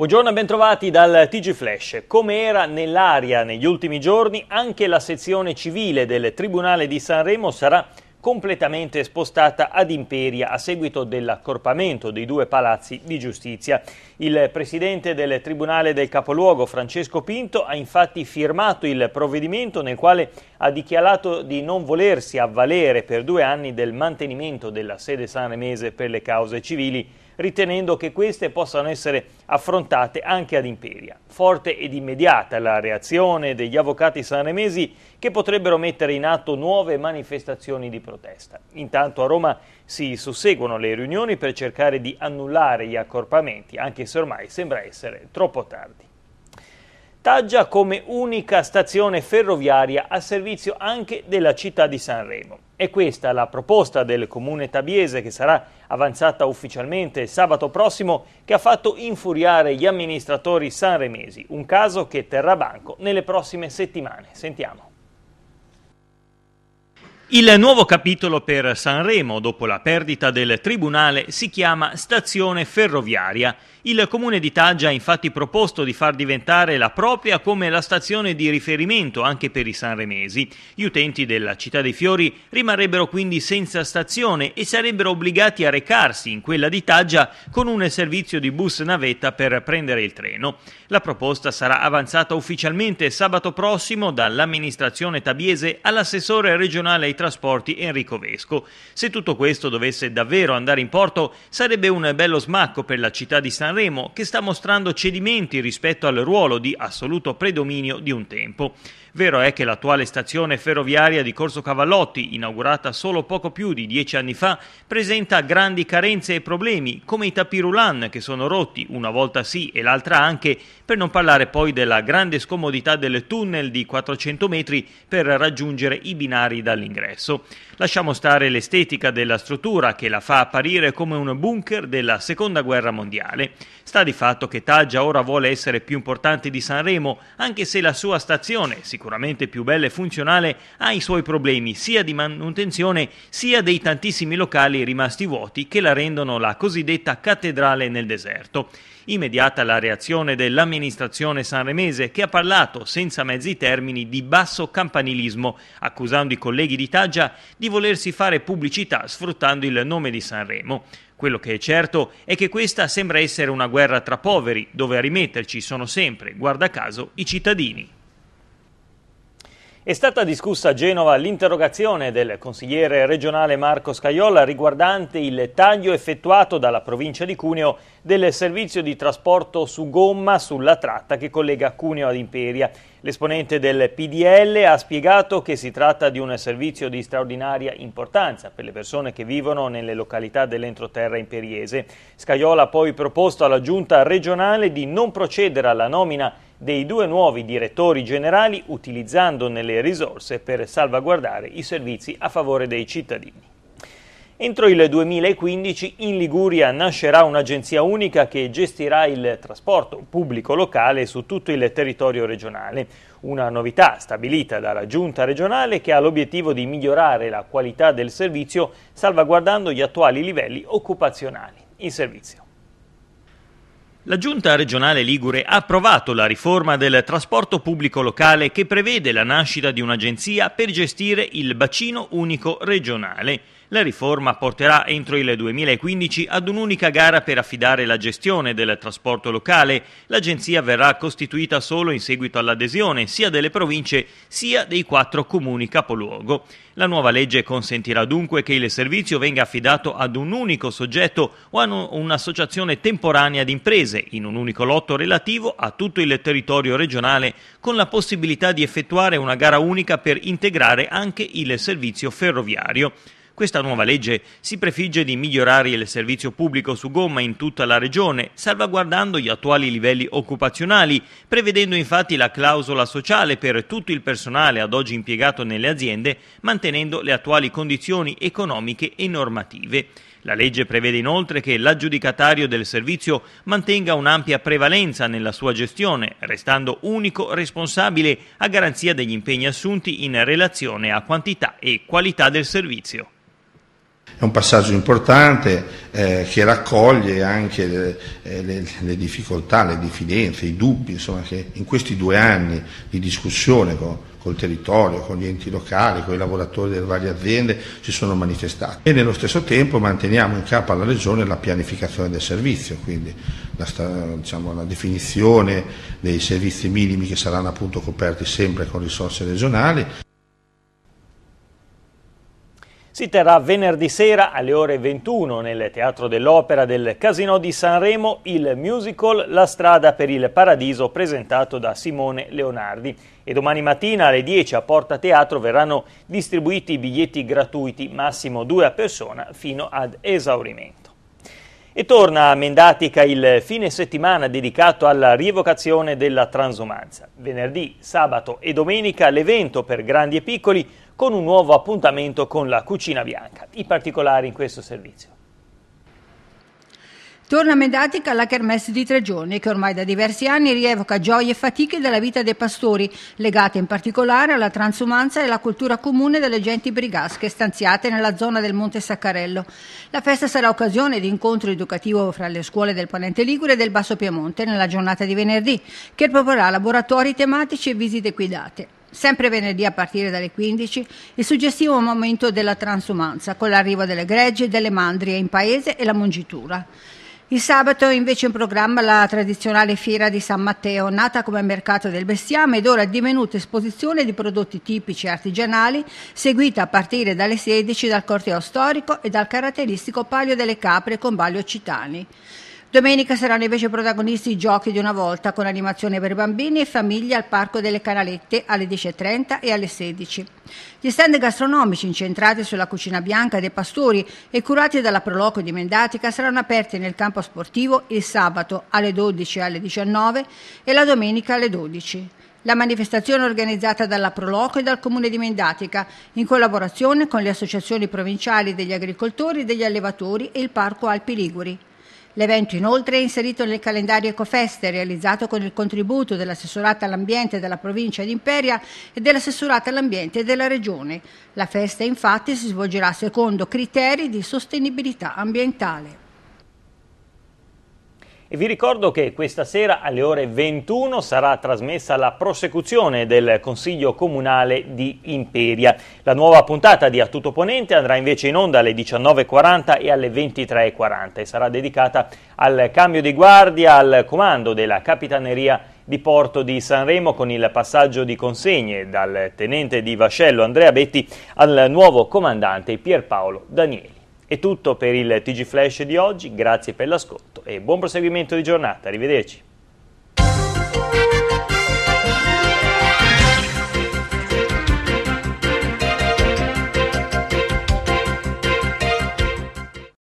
Buongiorno e bentrovati dal TG Flash. Come era nell'aria negli ultimi giorni, anche la sezione civile del Tribunale di Sanremo sarà completamente spostata ad Imperia a seguito dell'accorpamento dei due palazzi di giustizia. Il presidente del Tribunale del Capoluogo, Francesco Pinto, ha infatti firmato il provvedimento nel quale ha dichiarato di non volersi avvalere per due anni del mantenimento della sede sanremese per le cause civili ritenendo che queste possano essere affrontate anche ad Imperia. Forte ed immediata la reazione degli avvocati sanremesi che potrebbero mettere in atto nuove manifestazioni di protesta. Intanto a Roma si susseguono le riunioni per cercare di annullare gli accorpamenti, anche se ormai sembra essere troppo tardi. Taggia come unica stazione ferroviaria a servizio anche della città di Sanremo. È questa la proposta del comune tabiese che sarà avanzata ufficialmente sabato prossimo che ha fatto infuriare gli amministratori sanremesi, un caso che terrà banco nelle prossime settimane. Sentiamo. Il nuovo capitolo per Sanremo, dopo la perdita del Tribunale, si chiama Stazione Ferroviaria. Il comune di Taggia ha infatti proposto di far diventare la propria come la stazione di riferimento anche per i sanremesi. Gli utenti della Città dei Fiori rimarrebbero quindi senza stazione e sarebbero obbligati a recarsi in quella di Taggia con un servizio di bus navetta per prendere il treno. La proposta sarà avanzata ufficialmente sabato prossimo dall'amministrazione tabiese all'assessore regionale italiano Trasporti Enrico Vesco. Se tutto questo dovesse davvero andare in porto, sarebbe un bello smacco per la città di Sanremo, che sta mostrando cedimenti rispetto al ruolo di assoluto predominio di un tempo. Vero è che l'attuale stazione ferroviaria di Corso Cavallotti, inaugurata solo poco più di dieci anni fa, presenta grandi carenze e problemi, come i tapirulan che sono rotti, una volta sì e l'altra anche, per non parlare poi della grande scomodità del tunnel di 400 metri per raggiungere i binari dall'ingresso. Lasciamo stare l'estetica della struttura che la fa apparire come un bunker della Seconda Guerra Mondiale. Sta di fatto che Taggia ora vuole essere più importante di Sanremo, anche se la sua stazione si sicuramente più bella e funzionale, ha i suoi problemi sia di manutenzione sia dei tantissimi locali rimasti vuoti che la rendono la cosiddetta cattedrale nel deserto. Immediata la reazione dell'amministrazione sanremese che ha parlato senza mezzi termini di basso campanilismo, accusando i colleghi di Taggia di volersi fare pubblicità sfruttando il nome di Sanremo. Quello che è certo è che questa sembra essere una guerra tra poveri, dove a rimetterci sono sempre, guarda caso, i cittadini. È stata discussa a Genova l'interrogazione del consigliere regionale Marco Scaiola riguardante il taglio effettuato dalla provincia di Cuneo del servizio di trasporto su gomma sulla tratta che collega Cuneo ad Imperia. L'esponente del PDL ha spiegato che si tratta di un servizio di straordinaria importanza per le persone che vivono nelle località dell'entroterra imperiese. Scaiola ha poi proposto alla giunta regionale di non procedere alla nomina dei due nuovi direttori generali utilizzandone le risorse per salvaguardare i servizi a favore dei cittadini. Entro il 2015 in Liguria nascerà un'agenzia unica che gestirà il trasporto pubblico locale su tutto il territorio regionale, una novità stabilita dalla giunta regionale che ha l'obiettivo di migliorare la qualità del servizio salvaguardando gli attuali livelli occupazionali. Il servizio. La Giunta regionale Ligure ha approvato la riforma del trasporto pubblico locale che prevede la nascita di un'agenzia per gestire il bacino unico regionale. La riforma porterà entro il 2015 ad un'unica gara per affidare la gestione del trasporto locale. L'agenzia verrà costituita solo in seguito all'adesione sia delle province sia dei quattro comuni capoluogo. La nuova legge consentirà dunque che il servizio venga affidato ad un unico soggetto o a un'associazione temporanea di imprese in un unico lotto relativo a tutto il territorio regionale con la possibilità di effettuare una gara unica per integrare anche il servizio ferroviario. Questa nuova legge si prefigge di migliorare il servizio pubblico su gomma in tutta la regione, salvaguardando gli attuali livelli occupazionali, prevedendo infatti la clausola sociale per tutto il personale ad oggi impiegato nelle aziende, mantenendo le attuali condizioni economiche e normative. La legge prevede inoltre che l'aggiudicatario del servizio mantenga un'ampia prevalenza nella sua gestione, restando unico responsabile a garanzia degli impegni assunti in relazione a quantità e qualità del servizio. È un passaggio importante eh, che raccoglie anche le, eh, le, le, difficoltà, le diffidenze, i dubbi insomma, che in questi due anni di discussione con, col territorio, con gli enti locali, con i lavoratori delle varie aziende si sono manifestati. E nello stesso tempo manteniamo in capo alla Regione la pianificazione del servizio, quindi la, diciamo, la definizione dei servizi minimi che saranno appunto coperti sempre con risorse regionali si terrà venerdì sera alle ore 21 nel Teatro dell'Opera del Casino di Sanremo il musical La strada per il paradiso presentato da Simone Leonardi e domani mattina alle 10 a Porta Teatro verranno distribuiti i biglietti gratuiti, massimo due a persona, fino ad esaurimento. E torna a Mendatica il fine settimana dedicato alla rievocazione della transumanza. Venerdì, sabato e domenica l'evento per grandi e piccoli con un nuovo appuntamento con la cucina bianca. I particolari in questo servizio. Torna Medatica alla Kermesse di Tre Giorni, che ormai da diversi anni rievoca gioie e fatiche della vita dei pastori, legate in particolare alla transumanza e alla cultura comune delle genti brigasche stanziate nella zona del Monte Saccarello. La festa sarà occasione di incontro educativo fra le scuole del Ponente Ligure e del Basso Piemonte nella giornata di venerdì, che proporrà laboratori tematici e visite guidate sempre venerdì a partire dalle 15, il suggestivo momento della transumanza, con l'arrivo delle greggi e delle mandrie in paese e la mungitura. Il sabato è invece in programma la tradizionale fiera di San Matteo, nata come mercato del bestiame ed ora divenuta esposizione di prodotti tipici e artigianali, seguita a partire dalle 16 dal corteo storico e dal caratteristico palio delle capre con balio citani. Domenica saranno invece protagonisti i giochi di una volta con animazione per bambini e famiglie al Parco delle Canalette alle 10.30 e alle 16. Gli stand gastronomici incentrati sulla cucina bianca dei pastori e curati dalla Proloco di Mendatica saranno aperti nel campo sportivo il sabato alle 12 e alle 19 e la domenica alle 12. La manifestazione è organizzata dalla Proloco e dal Comune di Mendatica in collaborazione con le associazioni provinciali degli agricoltori, degli allevatori e il Parco Alpi Liguri. L'evento inoltre è inserito nel calendario Ecofeste realizzato con il contributo dell'assessorata all'ambiente della provincia di Imperia e dell'assessorata all'ambiente della regione. La festa infatti si svolgerà secondo criteri di sostenibilità ambientale. E vi ricordo che questa sera alle ore 21 sarà trasmessa la prosecuzione del Consiglio Comunale di Imperia. La nuova puntata di A Tutto Ponente andrà invece in onda alle 19.40 e alle 23.40 e sarà dedicata al cambio di guardia al comando della Capitaneria di Porto di Sanremo con il passaggio di consegne dal tenente di vascello Andrea Betti al nuovo comandante Pierpaolo Danieli. È tutto per il TG Flash di oggi, grazie per l'ascolto e buon proseguimento di giornata, arrivederci.